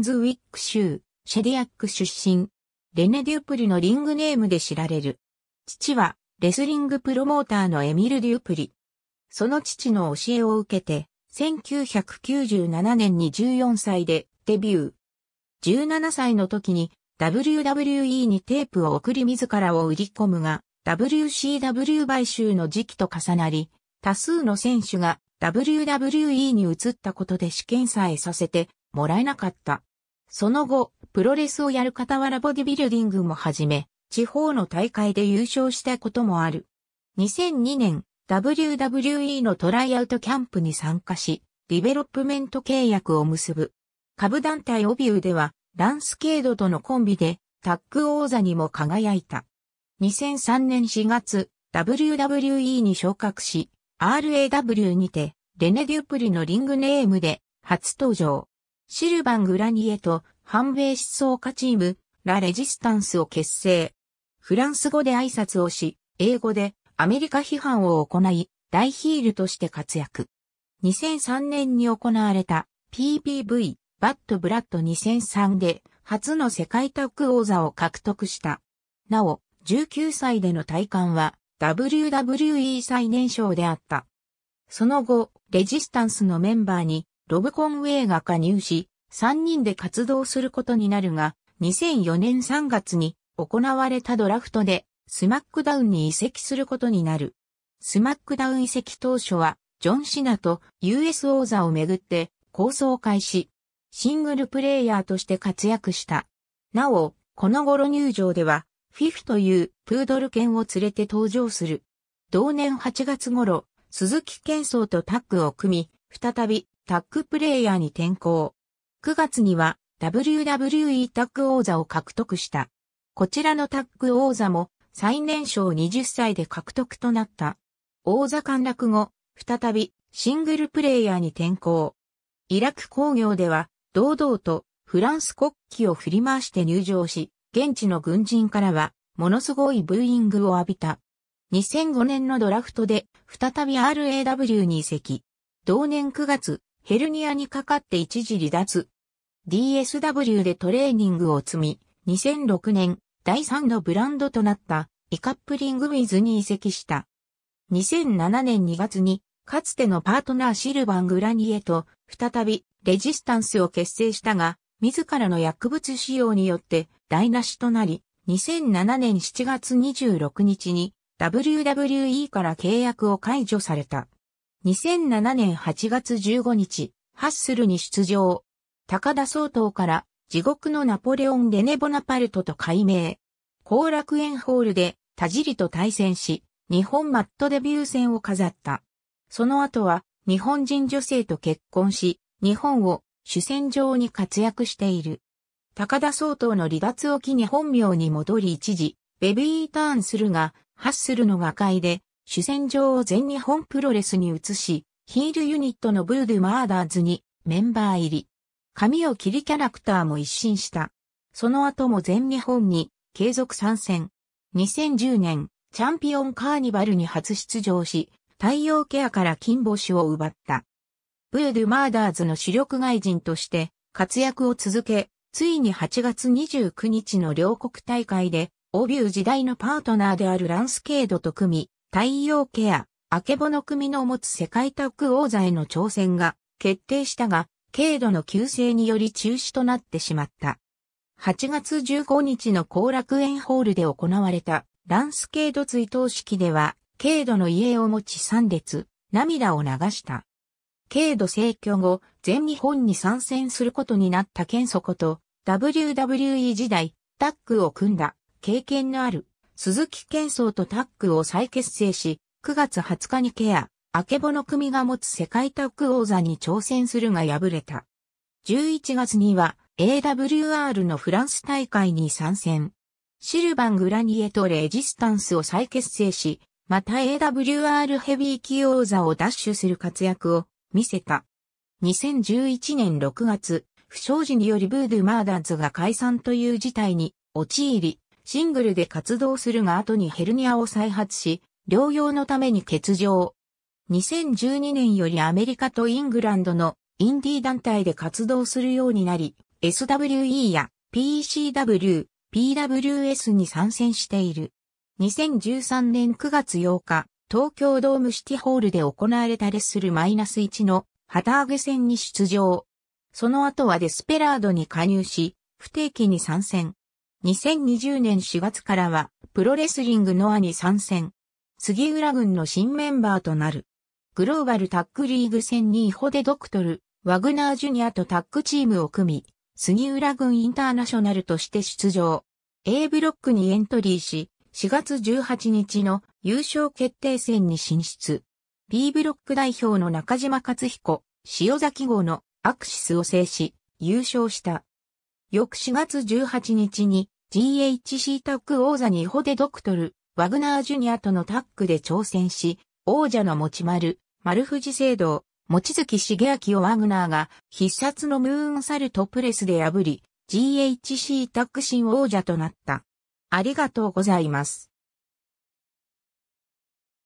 ズウィック州、シェディアック出身。レネ・デュプリのリングネームで知られる。父は、レスリングプロモーターのエミル・デュプリ。その父の教えを受けて、1997年に14歳でデビュー。17歳の時に WWE にテープを送り自らを売り込むが、WCW 買収の時期と重なり、多数の選手が WWE に移ったことで試験さえさせて、もらえなかった。その後、プロレスをやる傍らボディビルディングも始め、地方の大会で優勝したこともある。2002年、WWE のトライアウトキャンプに参加し、ディベロップメント契約を結ぶ。株団体オビューでは、ランスケードとのコンビで、タッグ王座にも輝いた。2003年4月、WWE に昇格し、RAW にて、レネ・デュプリのリングネームで、初登場。シルバン・グラニエと反米思想家チーム、ラ・レジスタンスを結成。フランス語で挨拶をし、英語でアメリカ批判を行い、大ヒールとして活躍。2003年に行われた PPV バットブラッド2003で初の世界タッグ王座を獲得した。なお、19歳での体感は WWE 最年少であった。その後、レジスタンスのメンバーにロブコンウェイが加入し、3人で活動することになるが、2004年3月に行われたドラフトで、スマックダウンに移籍することになる。スマックダウン移籍当初は、ジョン・シナと US 王座をめぐって構想開始。シングルプレイヤーとして活躍した。なお、この頃入場では、フィフというプードル犬を連れて登場する。同年8月頃、鈴木健壮とタッグを組み、再びタッグプレイヤーに転向。9月には WWE タッグ王座を獲得した。こちらのタッグ王座も最年少20歳で獲得となった。王座陥落後、再びシングルプレイヤーに転向。イラク工業では堂々とフランス国旗を振り回して入場し、現地の軍人からはものすごいブーイングを浴びた。2005年のドラフトで再び RAW に移籍。同年9月、ヘルニアにかかって一時離脱。DSW でトレーニングを積み、2006年、第3のブランドとなった、イカップリングウィズに移籍した。2007年2月に、かつてのパートナーシルバン・グラニエと、再び、レジスタンスを結成したが、自らの薬物使用によって、台無しとなり、2007年7月26日に、WWE から契約を解除された。2007年8月15日、ハッスルに出場。高田総統から地獄のナポレオン・レネ・ボナパルトと改名。後楽園ホールで田尻と対戦し、日本マットデビュー戦を飾った。その後は日本人女性と結婚し、日本を主戦場に活躍している。高田総統の離脱を機に本名に戻り一時、ベビーターンするが、ハッスルの和解で主戦場を全日本プロレスに移し、ヒールユニットのブードゥマーダーズにメンバー入り。髪を切りキャラクターも一新した。その後も全日本に継続参戦。2010年、チャンピオンカーニバルに初出場し、太陽ケアから金星を奪った。ブードゥマーダーズの主力外人として活躍を続け、ついに8月29日の両国大会で、オビュー時代のパートナーであるランスケードと組み、太陽ケア、アケボの組の持つ世界タッグ王座への挑戦が決定したが、軽度の急性により中止となってしまった。8月15日の後楽園ホールで行われたランスケード追悼式では、軽度の家を持ち3列、涙を流した。軽度逝去後、全日本に参戦することになった健祖こと、WWE 時代、タッグを組んだ経験のある鈴木健装とタッグを再結成し、9月20日にケア、アケボの組が持つ世界タッグ王座に挑戦するが敗れた。11月には AWR のフランス大会に参戦。シルバン・グラニエとレジスタンスを再結成し、また AWR ヘビー級王座を奪取する活躍を見せた。2011年6月、不祥事によりブードゥ・マーダンズが解散という事態に陥り、シングルで活動するが後にヘルニアを再発し、療養のために欠場。2012年よりアメリカとイングランドのインディー団体で活動するようになり、SWE や PCW、PWS に参戦している。2013年9月8日、東京ドームシティホールで行われたレッスルマイナス -1 の旗揚げ戦に出場。その後はデスペラードに加入し、不定期に参戦。2020年4月からは、プロレスリングノアに参戦。杉浦軍の新メンバーとなる。グローバルタッグリーグ戦にホデドクトル、ワグナージュニアとタッグチームを組み、杉浦軍インターナショナルとして出場。A ブロックにエントリーし、4月18日の優勝決定戦に進出。B ブロック代表の中島勝彦、塩崎号のアクシスを制し、優勝した。翌4月18日に GHC タッグ王座にホデドクトル、ワグナージュニアとのタッグで挑戦し、王者の持丸、丸藤聖堂、持月茂明をワグナーが必殺のムーンサルトプレスで破り、GHC タッグ新王者となった。ありがとうございます。